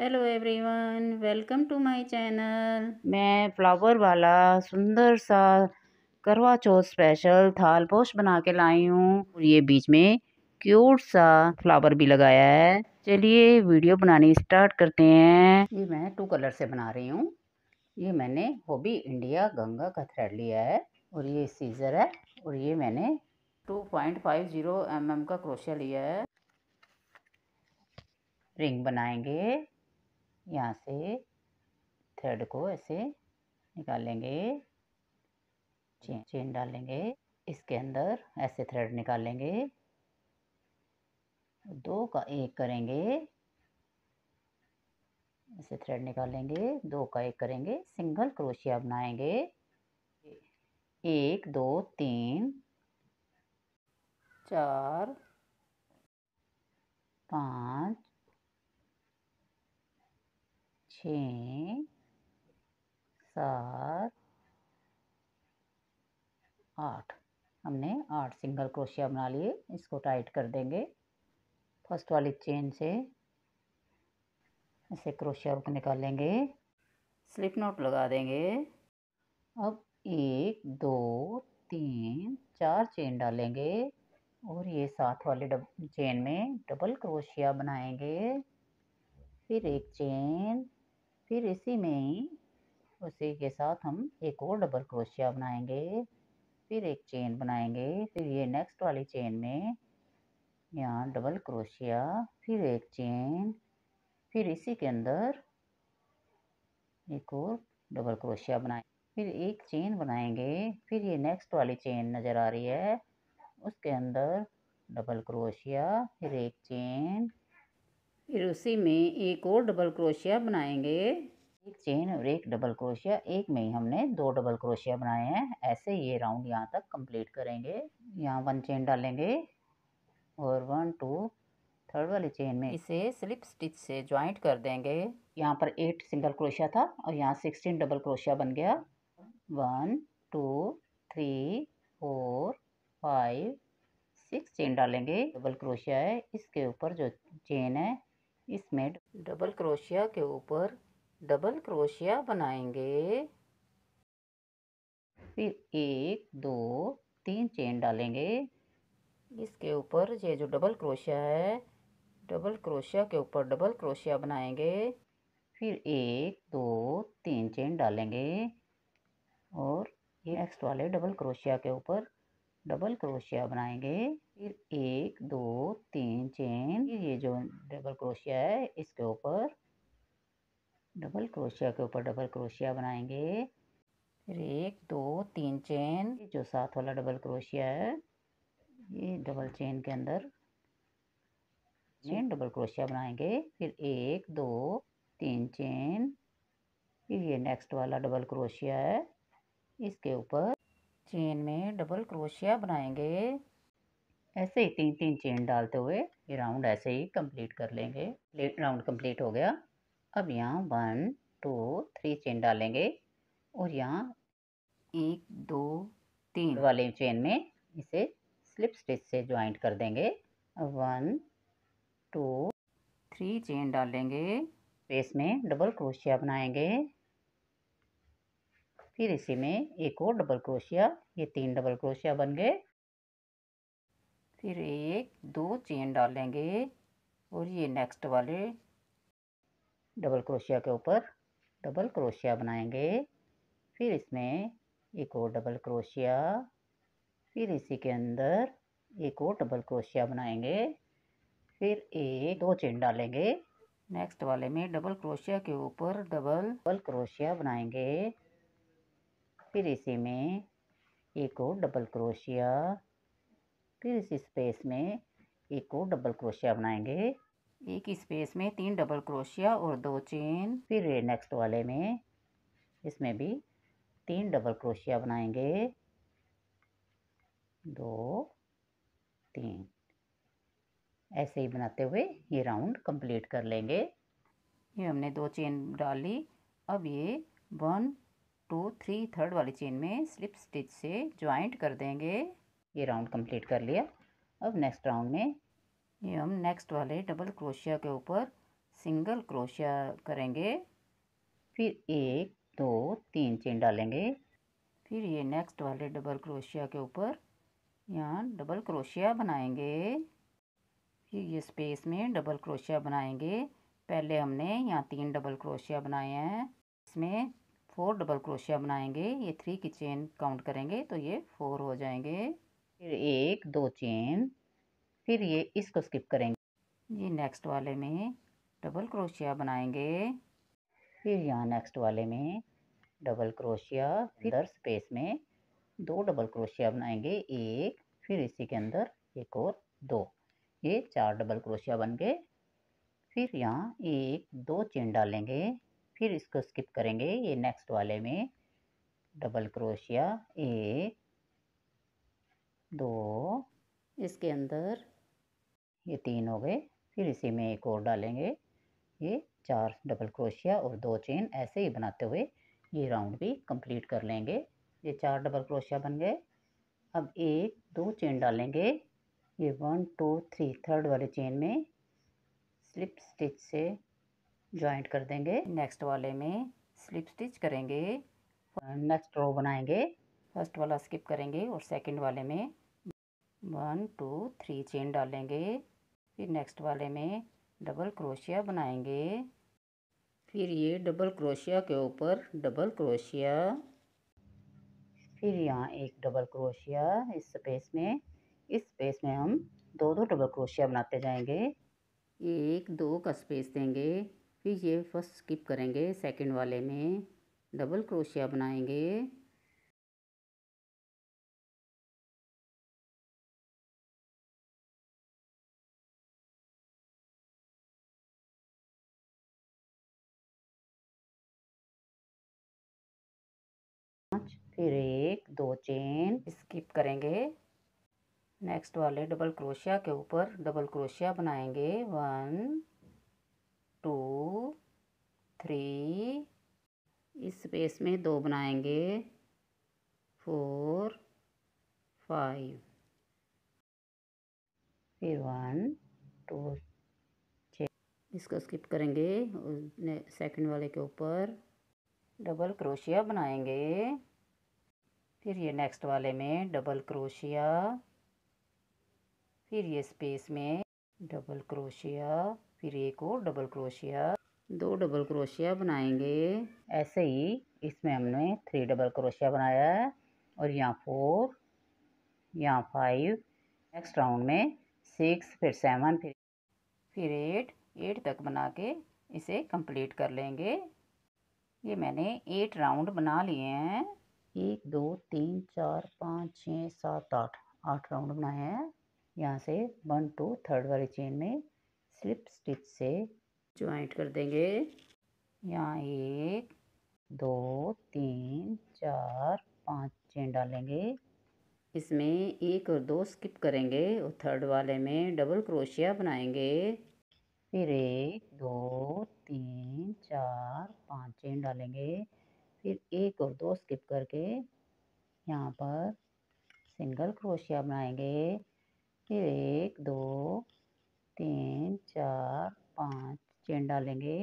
hello everyone welcome to my channel मैं flower वाला सुंदर सा करवा चौथ स्पेशल थाल पोस्ट बना के लाई हूँ और ये बीच में क्यूट सा फ्लावर भी लगाया है चलिए वीडियो बनानी स्टार्ट करते हैं ये मैं टू कलर से बना रही हूँ ये मैंने होबी इंडिया गंगा का थ्रेड लिया है और ये सीज़र है और ये मैंने two point five zero mm एम का क्रोशिया लिया है रिंग बनाएंगे यहाँ से थ्रेड को ऐसे निकालेंगे चेन चेन डालेंगे इसके अंदर ऐसे थ्रेड निकालेंगे दो का एक करेंगे ऐसे थ्रेड निकालेंगे दो का एक करेंगे सिंगल क्रोशिया बनाएंगे एक दो तीन चार पाँच छ सात आठ हमने आठ सिंगल क्रोशिया बना लिए इसको टाइट कर देंगे फर्स्ट वाली चेन से इसे क्रोशिया निकाल निकालेंगे स्लिप नॉट लगा देंगे अब एक दो तीन चार चेन डालेंगे और ये साथ वाले डब चेन में डबल क्रोशिया बनाएंगे फिर एक चेन फिर इसी में ही उसी के साथ हम एक और डबल क्रोशिया बनाएंगे फिर एक चेन बनाएंगे फिर ये नेक्स्ट वाली चेन में यहाँ डबल क्रोशिया फिर एक चेन फिर इसी के अंदर एक और डबल क्रोशिया बनाए फिर एक चेन बनाएंगे फिर ये नेक्स्ट वाली चेन नज़र आ रही है उसके अंदर डबल क्रोशिया फिर एक चेन फिर उसी में एक और डबल क्रोशिया बनाएंगे एक चेन और एक डबल क्रोशिया एक में ही हमने दो डबल क्रोशिया बनाए हैं ऐसे ये राउंड यहाँ तक कंप्लीट करेंगे यहाँ वन चेन डालेंगे और वन टू थर्ड वाली चेन में इसे स्लिप स्टिच से ज्वाइंट कर देंगे यहाँ पर एट सिंगल क्रोशिया था और यहाँ सिक्सटीन डबल क्रोशिया बन गया one two three four five six chain डालेंगे डबल क्रोशिया है इसके ऊपर जो चेन है इसमें डबल क्रोशिया के ऊपर डबल क्रोशिया बनाएंगे फिर एक दो तीन चेन डालेंगे इसके ऊपर ये जो डबल क्रोशिया है डबल क्रोशिया के ऊपर डबल क्रोशिया बनाएंगे फिर एक दो तीन चेन डालेंगे और ये नेक्स्ट वाले डबल क्रोशिया के ऊपर डबल क्रोशिया बनाएंगे फिर एक दो तीन चेन ये जो डबल क्रोशिया है इसके ऊपर डबल क्रोशिया के ऊपर डबल क्रोशिया बनाएंगे फिर एक दो तीन चेन जो साथ वाला डबल क्रोशिया है ये डबल चेन के अंदर चेन डबल क्रोशिया बनाएंगे फिर एक दो तीन चेन फिर ये नेक्स्ट वाला डबल क्रोशिया है इसके ऊपर चेन में डबल क्रोशिया बनाएंगे ऐसे ही तीन तीन चेन डालते हुए ये राउंड ऐसे ही कंप्लीट कर लेंगे राउंड कंप्लीट हो गया अब यहाँ वन टू थ्री चेन डालेंगे और यहाँ एक दो तीन वाले चेन में इसे स्लिप स्टिच से ज्वाइंट कर देंगे वन टू थ्री चेन डालेंगे बेस में डबल क्रोशिया बनाएंगे फिर इसी में एक और डबल क्रोशिया ये तीन डबल क्रोशिया बन गए फिर एक दो चेन डालेंगे और ये नेक्स्ट वाले डबल क्रोशिया के ऊपर डबल क्रोशिया बनाएंगे फिर इसमें एक और डबल क्रोशिया फिर इसी के अंदर एक और डबल क्रोशिया बनाएंगे फिर एक दो चेन डालेंगे नेक्स्ट वाले में डबल क्रोशिया के ऊपर डबल डबल क्रोशिया बनाएंगे फिर इसी में एक और डबल क्रोशिया फिर इस स्पेस में एक और डबल क्रोशिया बनाएंगे एक स्पेस में तीन डबल क्रोशिया और दो चेन फिर नेक्स्ट वाले में इसमें भी तीन डबल क्रोशिया बनाएंगे दो तीन ऐसे ही बनाते हुए ये राउंड कंप्लीट कर लेंगे ये हमने दो चेन डाली अब ये वन टू थ्री थर्ड वाली चेन में स्लिप स्टिच से ज्वाइंट कर देंगे ये राउंड कंप्लीट कर लिया अब नेक्स्ट राउंड में ये हम नेक्स्ट वाले डबल क्रोशिया के ऊपर सिंगल क्रोशिया करेंगे फिर एक दो तीन चेन डालेंगे फिर ये नेक्स्ट वाले डबल क्रोशिया के ऊपर यहाँ डबल क्रोशिया बनाएंगे फिर ये स्पेस में डबल क्रोशिया बनाएंगे पहले हमने यहाँ तीन डबल क्रोशिया बनाए हैं इसमें फोर डबल क्रोशिया बनाएंगे ये थ्री की चेन काउंट करेंगे तो ये फोर हो जाएंगे फिर एक दो चेन फिर ये इसको स्किप करेंगे ये नेक्स्ट वाले में डबल क्रोशिया बनाएंगे फिर यहाँ नेक्स्ट वाले में डबल क्रोशिया फिर स्पेस में दो डबल क्रोशिया बनाएंगे एक फिर इसी के अंदर एक और दो ये चार डबल क्रोशिया बन गए फिर यहाँ एक दो चेन डालेंगे फिर इसको स्किप करेंगे ये नेक्स्ट वाले में डबल क्रोशिया एक दो इसके अंदर ये तीन हो गए फिर इसी में एक और डालेंगे ये चार डबल क्रोशिया और दो चेन ऐसे ही बनाते हुए ये राउंड भी कंप्लीट कर लेंगे ये चार डबल क्रोशिया बन गए अब एक दो चेन डालेंगे ये वन टू थ्री थर्ड वाले चेन में स्लिप स्टिच से ज्वाइंट कर देंगे नेक्स्ट वाले में स्लिप स्टिच करेंगे नेक्स्ट रो बनाएंगे फर्स्ट वाला स्किप करेंगे और सेकंड वाले में वन टू थ्री चेन डालेंगे फिर नेक्स्ट वाले में डबल क्रोशिया बनाएंगे फिर ये डबल क्रोशिया के ऊपर डबल क्रोशिया फिर यहाँ एक डबल क्रोशिया इस स्पेस में इस स्पेस में हम दो दो डबल क्रोशिया बनाते जाएंगे एक दो का स्पेस देंगे फिर ये फर्स्ट स्किप करेंगे सेकंड वाले में डबल क्रोशिया बनाएंगे फिर एक दो चेन स्किप करेंगे नेक्स्ट वाले डबल क्रोशिया के ऊपर डबल क्रोशिया बनाएंगे वन टू थ्री इस स्पेस में दो बनाएंगे फोर फाइव फिर वन टू इसको स्किप करेंगे सेकंड वाले के ऊपर डबल क्रोशिया बनाएंगे फिर ये नेक्स्ट वाले में डबल क्रोशिया फिर ये स्पेस में डबल क्रोशिया फिर एक और डबल क्रोशिया दो डबल क्रोशिया बनाएंगे ऐसे ही इसमें हमने थ्री डबल क्रोशिया बनाया है और यहाँ फोर यहाँ फाइव नेक्स्ट राउंड में सिक्स फिर सेवन फिर फिर एट एट तक बना के इसे कंप्लीट कर लेंगे ये मैंने एट राउंड बना लिए हैं एक दो तीन चार पाँच छः सात आठ आठ राउंड बनाए हैं यहाँ से वन टू थर्ड वाली चेन में स्लिप स्टिच से ज्वाइंट कर देंगे यहाँ एक दो तीन चार पाँच चेन डालेंगे इसमें एक और दो स्किप करेंगे और थर्ड वाले में डबल क्रोशिया बनाएंगे फिर एक दो तीन चार पाँच चेन डालेंगे फिर एक और दो स्किप करके यहाँ पर सिंगल क्रोशिया बनाएंगे फिर एक डालेंगे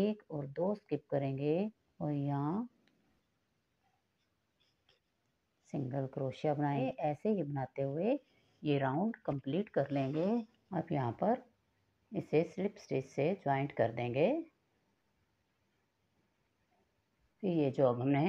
एक और दो स्किप करेंगे और यहाँ सिंगल क्रोशिया बनाएंगे ऐसे ही बनाते हुए ये राउंड कंप्लीट कर लेंगे अब यहाँ पर इसे स्लिप स्टिच से ज्वाइंट कर देंगे फिर ये जो अब हमने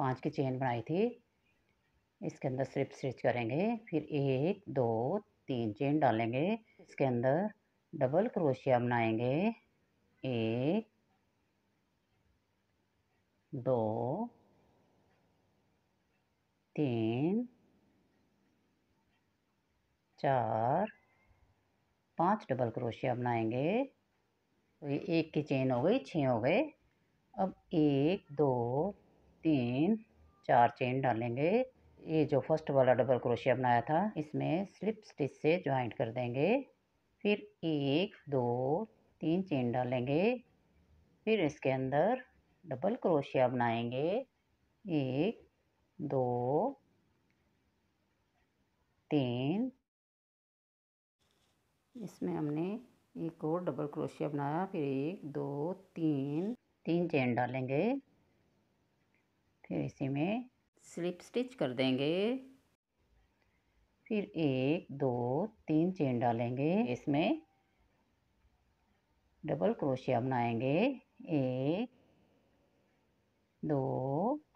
पांच की चेन बनाई थी इसके अंदर स्लिप स्टिच करेंगे फिर एक दो तीन चेन डालेंगे इसके अंदर डबल क्रोशिया बनाएंगे एक दो तीन चार पांच डबल क्रोशिया बनाएंगे तो ये एक की चेन हो गई छः हो गए अब एक दो तीन चार चेन डालेंगे ये जो फर्स्ट वाला डबल क्रोशिया बनाया था इसमें स्लिप स्टिच से ज्वाइंट कर देंगे फिर एक दो तीन चेन डालेंगे फिर इसके अंदर डबल क्रोशिया बनाएंगे एक दो तीन इसमें हमने एक और डबल क्रोशिया बनाया फिर एक दो तीन तीन चेन डालेंगे फिर इसी में स्लिप स्टिच कर देंगे फिर एक दो तीन चेन डालेंगे इसमें डबल क्रोशिया बनाएंगे एक दो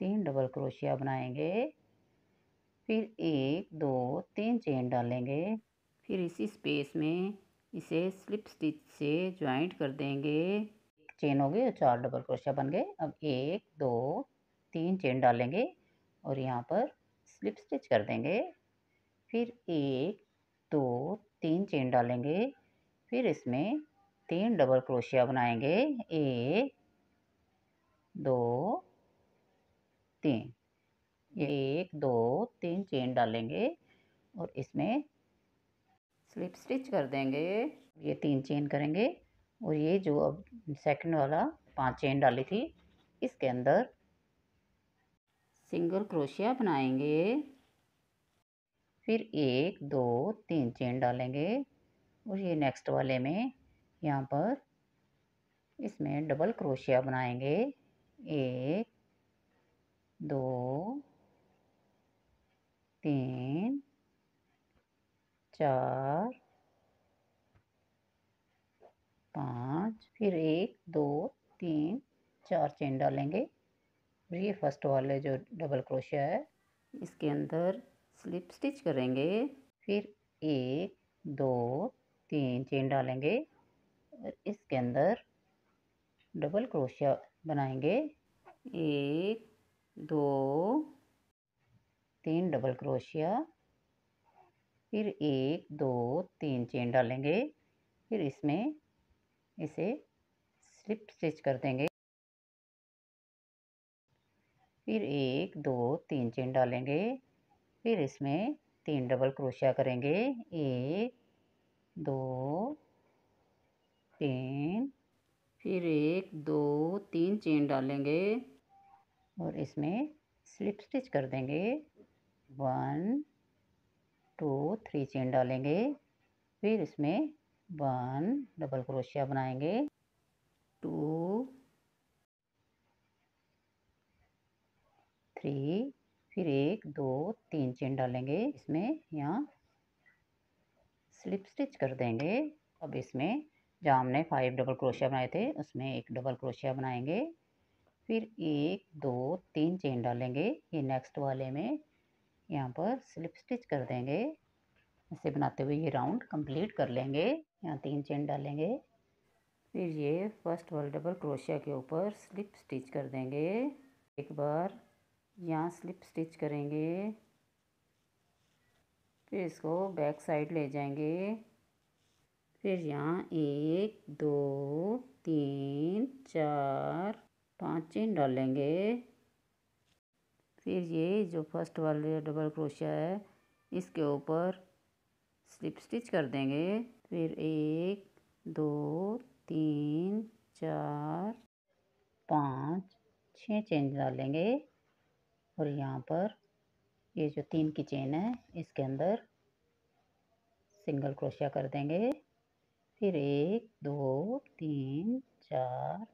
तीन डबल क्रोशिया बनाएंगे फिर एक दो तीन चेन डालेंगे फिर इसी स्पेस में इसे स्लिप स्टिच से ज्वाइंट कर देंगे चेन हो गई और चार डबल क्रोशिया बन गए अब एक दो तीन चेन डालेंगे और यहाँ पर स्लिप स्टिच कर देंगे फिर एक दो तीन चेन डालेंगे फिर इसमें तीन डबल क्रोशिया बनाएंगे एक दो तीन एक दो तीन चेन डालेंगे और इसमें स्लिप स्टिच कर देंगे ये तीन चेन करेंगे और ये जो अब सेकंड वाला पांच चेन डाली थी इसके अंदर सिंगल क्रोशिया बनाएंगे फिर एक दो तीन चेन डालेंगे और ये नेक्स्ट वाले में यहाँ पर इसमें डबल क्रोशिया बनाएंगे एक दो तीन चार पाँच फिर एक दो तीन चार चेन डालेंगे और ये फर्स्ट वाले जो डबल क्रोशिया है इसके अंदर स्लिप स्टिच करेंगे फिर एक दो तीन चेन डालेंगे और इसके अंदर डबल क्रोशिया बनाएंगे एक दो तीन डबल क्रोशिया फिर एक दो तीन चेन डालेंगे फिर इसमें इसे स्लिप स्टिच कर देंगे फिर एक दो तीन चेन डालेंगे फिर इसमें तीन डबल क्रोशिया करेंगे एक दो तीन फिर एक दो तीन चेन डालेंगे और इसमें स्लिप स्टिच कर देंगे वन टू थ्री चेन डालेंगे फिर इसमें वन डबल क्रोशिया बनाएंगे टू थ्री फिर एक दो तीन चेन डालेंगे इसमें यहाँ स्लिप स्टिच कर देंगे अब इसमें जहाँ हमने फाइव डबल क्रोशिया बनाए थे उसमें एक डबल क्रोशिया बनाएंगे फिर एक दो तीन चेन डालेंगे ये नेक्स्ट वाले में यहाँ पर स्लिप स्टिच कर देंगे ऐसे बनाते हुए ये राउंड कंप्लीट कर लेंगे यहाँ तीन चेन डालेंगे फिर ये फर्स्ट वाले डबल क्रोशिया के ऊपर स्लिप स्टिच कर देंगे एक बार यहाँ स्लिप स्टिच करेंगे फिर इसको बैक साइड ले जाएंगे फिर यहाँ एक दो तीन चार पाँच चेन डालेंगे फिर ये जो फर्स्ट वाले डबल क्रोशिया है इसके ऊपर स्लिप स्टिच कर देंगे फिर एक दो तीन चार पाँच छः चेन डालेंगे और यहाँ पर ये जो तीन की चेन है इसके अंदर सिंगल क्रोशिया कर देंगे फिर एक दो तीन चार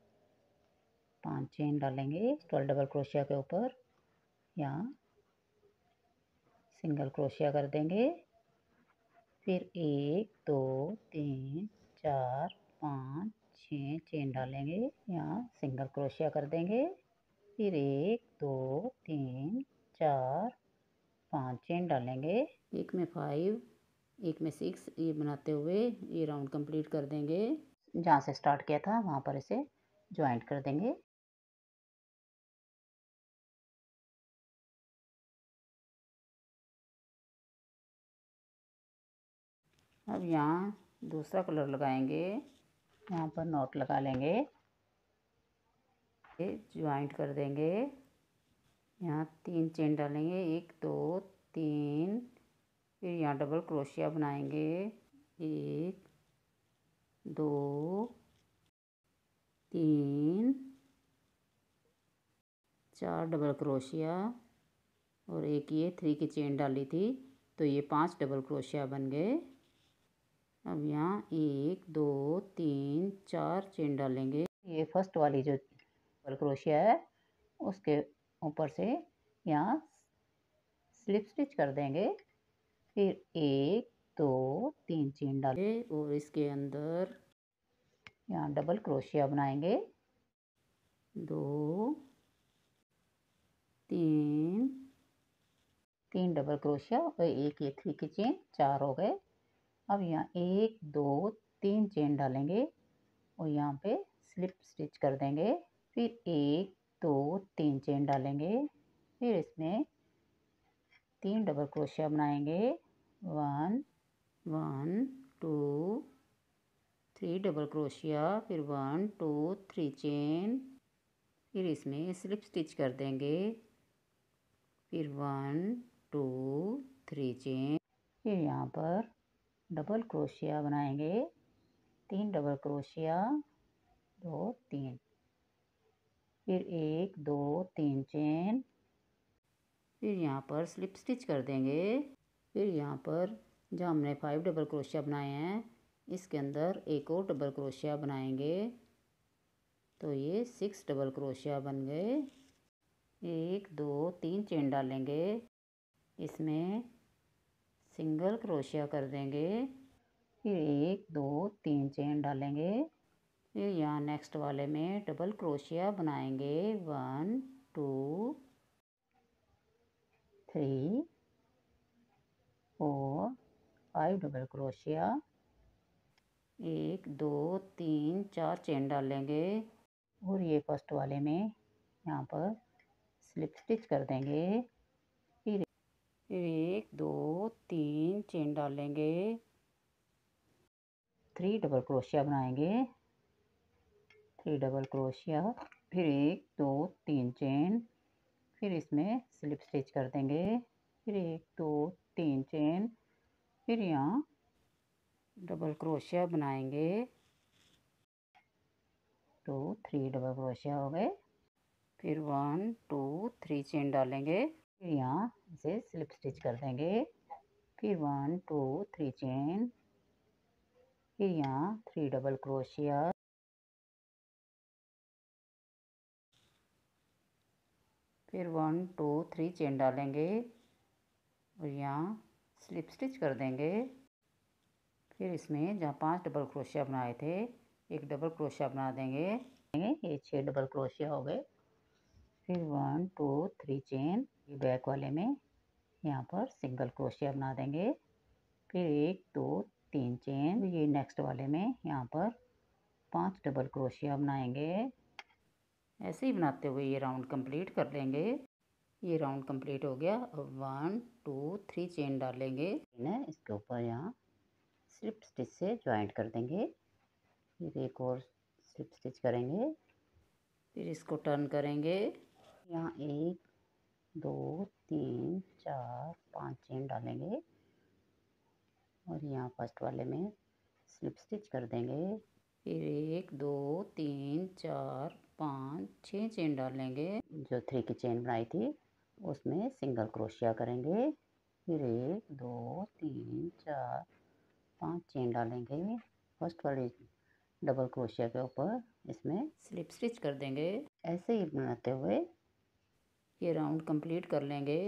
पांच चेन डालेंगे ट्वेल्व डबल क्रोशिया के ऊपर यहाँ सिंगल क्रोशिया कर देंगे फिर एक दो तीन चार पाँच छः चेन डालेंगे यहाँ सिंगल क्रोशिया कर देंगे फिर एक दो तीन चार पाँच चेन डालेंगे एक में फाइव एक में सिक्स ये बनाते हुए ये राउंड कंप्लीट कर देंगे जहाँ से स्टार्ट किया था वहाँ पर इसे ज्वाइंट कर देंगे अब यहाँ दूसरा कलर लगाएंगे यहाँ पर नोट लगा लेंगे ज्वाइंट कर देंगे यहाँ तीन चेन डालेंगे एक दो तीन फिर यहाँ डबल क्रोशिया बनाएंगे एक दो तीन चार डबल क्रोशिया और एक ये थ्री की चेन डाली थी तो ये पांच डबल क्रोशिया बन गए अब यहाँ एक दो तीन चार चेन डालेंगे ये फर्स्ट वाली जो डबल क्रोशिया है उसके ऊपर से यहाँ स्लिप स्टिच कर देंगे फिर एक दो तीन चेन डाले और इसके अंदर यहाँ डबल क्रोशिया बनाएंगे दो तीन तीन डबल क्रोशिया और एक ये थ्री की चेन चार हो गए अब यहाँ एक दो तीन चेन डालेंगे और यहाँ पे स्लिप स्टिच कर देंगे फिर एक दो तीन चेन डालेंगे फिर इसमें तीन डबल क्रोशिया बनाएंगे one one two three double crochet फिर वन टू थ्री चेन फिर इसमें स्लिप स्टिच कर देंगे फिर वन टू थ्री चेन फिर यहाँ पर डबल क्रोशिया बनाएंगे तीन डबल क्रोशिया दो तीन फिर एक दो तीन चेन फिर यहाँ पर स्लिप स्टिच कर देंगे फिर यहाँ पर जो हमने फाइव डबल क्रोशिया बनाए हैं इसके अंदर एक और डबल क्रोशिया बनाएंगे तो ये सिक्स डबल क्रोशिया बन गए एक दो तीन चेन डालेंगे इसमें सिंगल क्रोशिया कर देंगे फिर एक दो तीन चेन डालेंगे यहाँ नेक्स्ट वाले में डबल क्रोशिया बनाएंगे one two three four five double crochet एक दो तीन चार चेन डाल लेंगे और ये फर्स्ट वाले में यहाँ पर स्लिप स्टिच कर देंगे फिर एक दो तीन चेन डालेंगे थ्री डबल क्रोशिया बनाएंगे थ्री डबल क्रोशिया फिर एक दो तीन चेन फिर इसमें स्लिप स्टिच कर देंगे फिर एक दो तीन चेन फिर यहाँ डबल क्रोशिया बनाएंगे टू थ्री डबल क्रोशिया हो गए फिर वन टू थ्री चेन डालेंगे फिर यहाँ इसे स्लिप स्टिच कर देंगे फिर वन टू थ्री चेन फिर यहाँ थ्री डबल क्रोशिया फिर वन टू थ्री चेन डालेंगे और यहाँ स्लिप स्टिच कर देंगे फिर इसमें जहाँ पांच डबल क्रोशिया बनाए थे एक डबल क्रोशिया बना देंगे ये छः डबल क्रोशिया हो गए फिर वन टू थ्री चेन ये बैक वाले में यहाँ पर सिंगल क्रोशिया बना देंगे फिर एक दो तीन चेन ये नेक्स्ट वाले में यहाँ पर पांच डबल क्रोशिया बनाएंगे ऐसे ही बनाते हुए ये राउंड कंप्लीट कर लेंगे ये राउंड कंप्लीट हो गया अब वन टू थ्री चेन डालेंगे ना इसके ऊपर यहाँ स्लिप स्टिच से ज्वाइंट कर देंगे फिर एक और स्लिप स्टिच करेंगे फिर इसको टर्न करेंगे यहाँ एक दो तीन चार पाँच चेन डालेंगे और यहाँ फर्स्ट वाले में स्लिप स्टिच कर देंगे फिर एक दो तीन चार पाँच छः चेन डाल लेंगे जो थ्री की चेन बनाई थी उसमें सिंगल क्रोशिया करेंगे फिर एक दो तीन चार पाँच चेन डालेंगे फर्स्ट वाली डबल क्रोशिया के ऊपर इसमें स्लिप स्टिच कर देंगे ऐसे ही बनाते हुए ये राउंड कंप्लीट कर लेंगे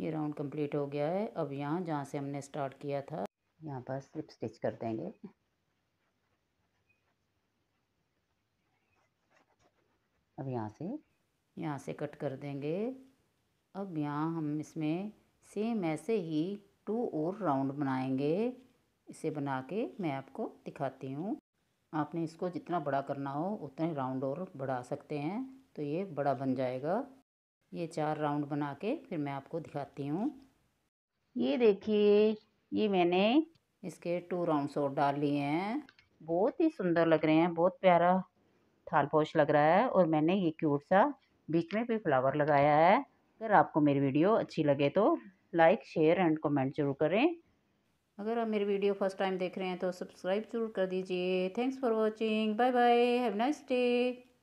ये राउंड कंप्लीट हो गया है अब यहाँ जहाँ से हमने स्टार्ट किया था यहाँ पर स्लिप स्टिच कर देंगे अब यहाँ से यहाँ से कट कर देंगे अब यहाँ हम इसमें सेम ऐसे ही टू और राउंड बनाएंगे इसे बना के मैं आपको दिखाती हूँ आपने इसको जितना बड़ा करना हो उतने राउंड और बढ़ा सकते हैं तो ये बड़ा बन जाएगा ये चार राउंड बना के फिर मैं आपको दिखाती हूँ ये देखिए ये मैंने इसके टू राउंड और डाल लिए हैं बहुत ही सुंदर लग रहे हैं बहुत प्यारा थाल पोश लग रहा है और मैंने ये क्यूट सा बीच में भी फ्लावर लगाया है अगर आपको मेरी वीडियो अच्छी लगे तो लाइक शेयर एंड कमेंट जरूर करें अगर आप मेरी वीडियो फर्स्ट टाइम देख रहे हैं तो सब्सक्राइब जरूर कर दीजिए thanks for watching bye bye have nice day